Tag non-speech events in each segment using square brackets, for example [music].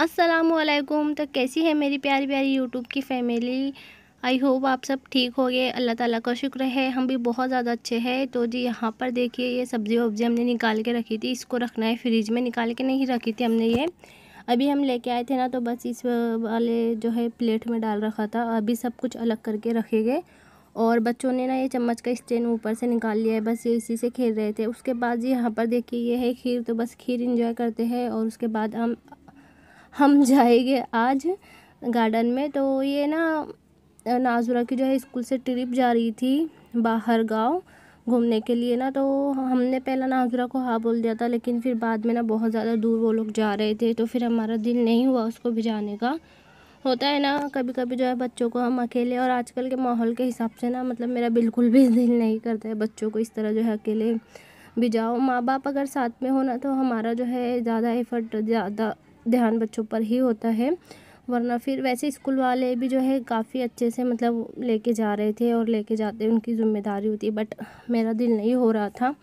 असलकुम तो कैसी है मेरी प्यारी प्यारी यूट्यूब की फैमिली आई होप आप सब ठीक हो गए अल्लाह ताला का शुक्र है हम भी बहुत ज़्यादा अच्छे हैं तो जी यहाँ पर देखिए ये सब्ज़ी वब्ज़ी हमने निकाल के रखी थी इसको रखना है फ्रिज में निकाल के नहीं रखी थी हमने ये अभी हम लेके आए थे ना तो बस इस वाले जो है प्लेट में डाल रखा था अभी सब कुछ अलग करके रखे गए और बच्चों ने ना ये चम्मच का स्टैंड ऊपर से निकाल लिया है बस ये इसी से खेल रहे थे उसके बाद जी यहाँ पर देखिए ये है खीर तो बस खीर इंजॉय करते हैं और उसके बाद हम हम [laughs] जाएंगे आज गार्डन में तो ये ना नाजुरा की जो है स्कूल से ट्रिप जा रही थी बाहर गांव घूमने के लिए ना तो हमने पहला नाजुरा को हाँ बोल दिया था लेकिन फिर बाद में ना बहुत ज़्यादा दूर वो लोग जा रहे थे तो फिर हमारा दिल नहीं हुआ उसको भी जाने का होता है ना कभी कभी जो है बच्चों को हम अकेले और आजकल के माहौल के हिसाब से ना मतलब मेरा बिल्कुल भी [laughs] दिल नहीं करता है बच्चों को इस तरह जो है अकेले भी जाओ माँ बाप अगर साथ में हो ना तो हमारा जो है ज़्यादा एफर्ट ज़्यादा ध्यान बच्चों पर ही होता है वरना फिर वैसे स्कूल वाले भी जो है काफ़ी अच्छे से मतलब लेके जा रहे थे और लेके जाते उनकी जिम्मेदारी होती है बट मेरा दिल नहीं हो रहा था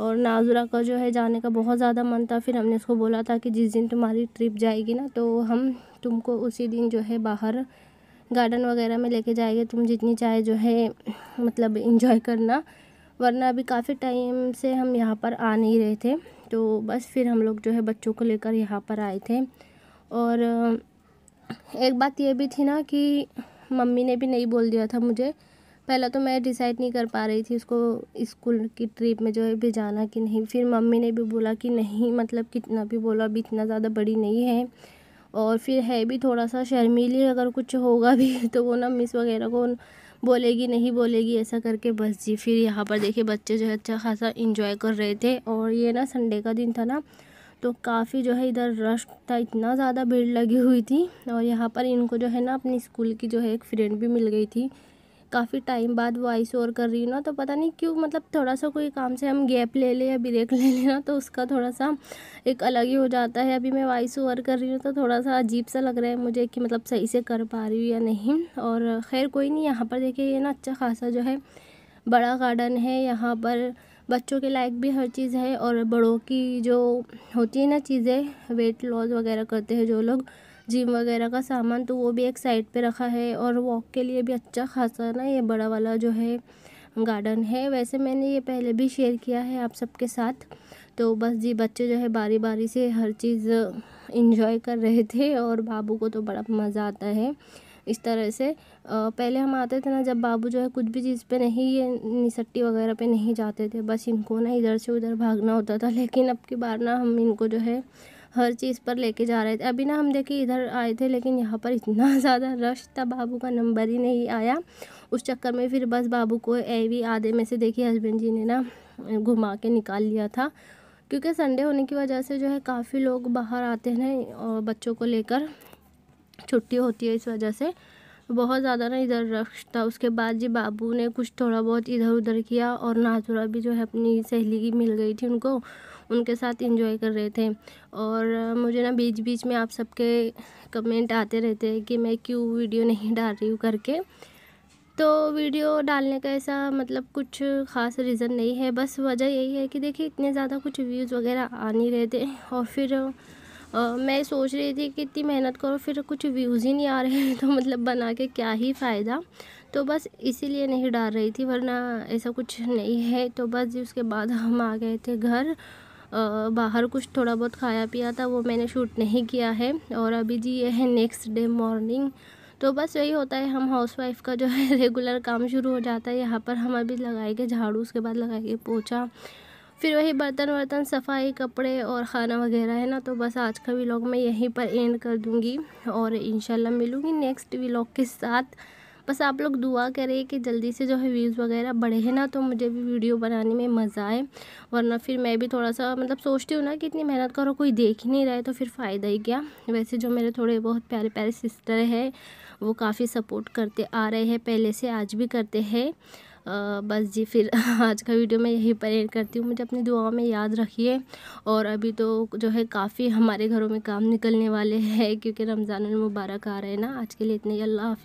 और नाजुरा का जो है जाने का बहुत ज़्यादा मन था फिर हमने उसको बोला था कि जिस दिन तुम्हारी ट्रिप जाएगी ना तो हम तुमको उसी दिन जो है बाहर गार्डन वगैरह में लेके जाएंगे तुम जितनी चाहे जो है मतलब इंजॉय करना वरना अभी काफ़ी टाइम से हम यहाँ पर आ नहीं रहे थे तो बस फिर हम लोग जो है बच्चों को लेकर यहाँ पर आए थे और एक बात ये भी थी ना कि मम्मी ने भी नहीं बोल दिया था मुझे पहला तो मैं डिसाइड नहीं कर पा रही थी उसको स्कूल की ट्रिप में जो है भी जाना कि नहीं फिर मम्मी ने भी बोला कि नहीं मतलब कितना भी बोला अभी इतना ज़्यादा बड़ी नहीं है और फिर है भी थोड़ा सा शर्मीली अगर कुछ होगा भी [laughs] तो वो ना मिस वगैरह को बोलेगी नहीं बोलेगी ऐसा करके बस जी फिर यहाँ पर देखिए बच्चे जो है अच्छा खासा इंजॉय कर रहे थे और ये ना संडे का दिन था ना तो काफ़ी जो है इधर रश था इतना ज़्यादा भीड़ लगी हुई थी और यहाँ पर इनको जो है ना अपनी स्कूल की जो है एक फ्रेंड भी मिल गई थी काफ़ी टाइम बाद वॉइस ओवर कर रही हूँ ना तो पता नहीं क्यों मतलब थोड़ा सा कोई काम से हम गैप ले लें या ब्रेक ले लें ना तो उसका थोड़ा सा एक अलग ही हो जाता है अभी मैं वॉइस ओवर कर रही हूँ तो थोड़ा सा अजीब सा लग रहा है मुझे कि मतलब सही से कर पा रही हूँ या नहीं और खैर कोई नहीं यहाँ पर देखिए ये ना अच्छा खासा जो है बड़ा गार्डन है यहाँ पर बच्चों के लायक भी हर चीज़ है और बड़ों की जो होती है ना चीज़ें वेट लॉस वगैरह करते हैं जो लोग जिम वगैरह का सामान तो वो भी एक साइड पे रखा है और वॉक के लिए भी अच्छा खासा ना ये बड़ा वाला जो है गार्डन है वैसे मैंने ये पहले भी शेयर किया है आप सबके साथ तो बस जी बच्चे जो है बारी बारी से हर चीज़ इन्जॉय कर रहे थे और बाबू को तो बड़ा मज़ा आता है इस तरह से पहले हम आते थे ना जब बाबू जो है कुछ भी चीज़ पे नहीं ये निसट्टी वगैरह पे नहीं जाते थे बस इनको ना इधर से उधर भागना होता था लेकिन अब की बार ना हम इनको जो है हर चीज़ पर लेके जा रहे थे अभी ना हम देखिए इधर आए थे लेकिन यहाँ पर इतना [laughs] ज़्यादा रश था बाबू का नंबर ही नहीं आया उस चक्कर में फिर बस बाबू को ए भी आधे में से देखिए हस्बैंड जी ने ना घुमा के निकाल लिया था क्योंकि संडे होने की वजह से जो है काफ़ी लोग बाहर आते हैं और बच्चों को लेकर छुट्टी होती है इस वजह से बहुत ज़्यादा ना इधर रश था उसके बाद जी बाबू ने कुछ थोड़ा बहुत इधर उधर किया और नाजुरा भी जो है अपनी सहेली की मिल गई थी उनको उनके साथ इंजॉय कर रहे थे और मुझे ना बीच बीच में आप सबके कमेंट आते रहते हैं कि मैं क्यों वीडियो [laughs] नहीं डाल रही हूँ करके तो वीडियो डालने का ऐसा मतलब कुछ ख़ास रीज़न नहीं है बस वजह यही है कि देखिए इतने ज़्यादा कुछ व्यूज़ वगैरह आ नहीं रहे थे [laughs] और फिर आ, मैं सोच रही थी कि इतनी मेहनत करो फिर कुछ व्यूज़ ही नहीं आ रहे [laughs] तो मतलब बना के क्या ही फ़ायदा तो बस इसीलिए नहीं डाल रही थी वरना ऐसा कुछ नहीं है तो बस उसके बाद हम आ गए थे घर बाहर कुछ थोड़ा बहुत खाया पिया था वो मैंने शूट नहीं किया है और अभी जी ये है नेक्स्ट डे मॉर्निंग तो बस यही होता है हम हाउसवाइफ का जो है रेगुलर [laughs] काम शुरू हो जाता है यहाँ पर हम अभी लगाएंगे झाड़ू उसके बाद लगाएंगे पोछा फिर वही बर्तन वर्तन सफाई कपड़े और खाना वगैरह है ना तो बस आज का व्लॉग मैं यहीं पर एंड कर दूँगी और इन मिलूँगी नेक्स्ट व्लॉग के साथ बस आप लोग दुआ करें कि जल्दी से जो है व्यूज़ वगैरह बढ़े ना तो मुझे भी वीडियो बनाने में मज़ा आए वरना फिर मैं भी थोड़ा सा मतलब सोचती हूँ ना कि इतनी मेहनत करो कोई देख ही नहीं रहा है तो फिर फ़ायदा ही क्या वैसे जो मेरे थोड़े बहुत प्यारे प्यारे सिस्टर है वो काफ़ी सपोर्ट करते आ रहे हैं पहले से आज भी करते हैं बस जी फिर [laughs] आज का वीडियो मैं यहीं पर एड करती हूँ मुझे अपनी दुआओं में याद रखिए और अभी तो जो है काफ़ी हमारे घरों में काम निकलने वाले हैं क्योंकि रमज़ान मुबारक आ रहे हैं ना आज के लिए इतने अल्लाह हाफि